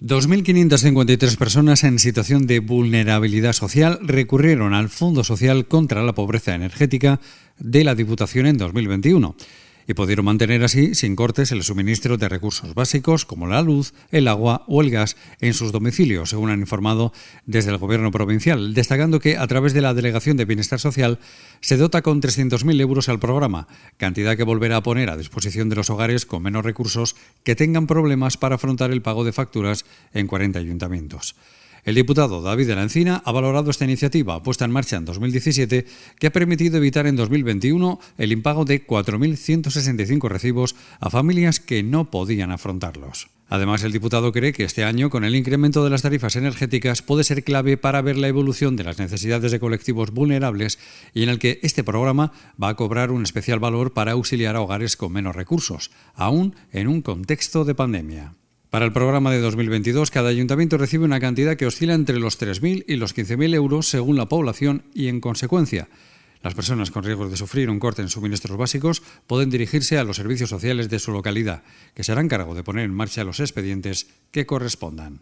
2.553 personas en situación de vulnerabilidad social recurrieron al Fondo Social contra la Pobreza Energética de la Diputación en 2021 y pudieron mantener así sin cortes el suministro de recursos básicos como la luz, el agua o el gas en sus domicilios, según han informado desde el gobierno provincial, destacando que a través de la Delegación de Bienestar Social se dota con 300.000 euros al programa, cantidad que volverá a poner a disposición de los hogares con menos recursos que tengan problemas para afrontar el pago de facturas en 40 ayuntamientos. El diputado David de la Encina ha valorado esta iniciativa puesta en marcha en 2017 que ha permitido evitar en 2021 el impago de 4.165 recibos a familias que no podían afrontarlos. Además, el diputado cree que este año, con el incremento de las tarifas energéticas, puede ser clave para ver la evolución de las necesidades de colectivos vulnerables y en el que este programa va a cobrar un especial valor para auxiliar a hogares con menos recursos, aún en un contexto de pandemia. Para el programa de 2022, cada ayuntamiento recibe una cantidad que oscila entre los 3.000 y los 15.000 euros según la población y, en consecuencia, las personas con riesgo de sufrir un corte en suministros básicos pueden dirigirse a los servicios sociales de su localidad, que se harán cargo de poner en marcha los expedientes que correspondan.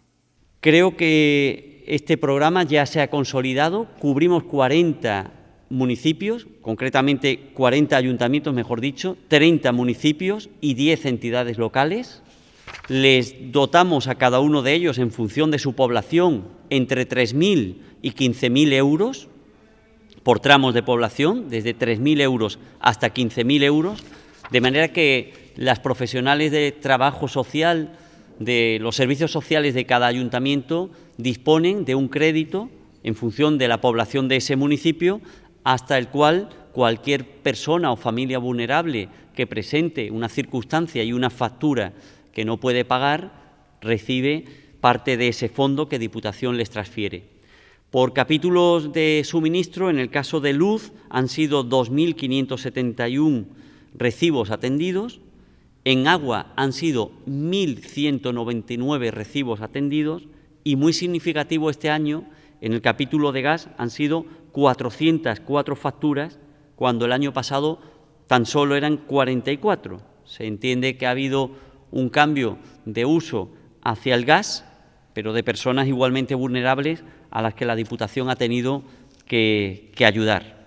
Creo que este programa ya se ha consolidado, cubrimos 40 municipios, concretamente 40 ayuntamientos, mejor dicho, 30 municipios y 10 entidades locales les dotamos a cada uno de ellos en función de su población entre 3.000 y 15.000 euros por tramos de población, desde 3.000 euros hasta 15.000 euros, de manera que las profesionales de trabajo social, de los servicios sociales de cada ayuntamiento, disponen de un crédito en función de la población de ese municipio, hasta el cual cualquier persona o familia vulnerable que presente una circunstancia y una factura que no puede pagar recibe parte de ese fondo que Diputación les transfiere. Por capítulos de suministro, en el caso de luz, han sido 2.571 recibos atendidos, en agua han sido 1.199 recibos atendidos y muy significativo este año, en el capítulo de gas han sido 404 facturas, cuando el año pasado tan solo eran 44. Se entiende que ha habido un cambio de uso hacia el gas, pero de personas igualmente vulnerables a las que la Diputación ha tenido que, ayudar.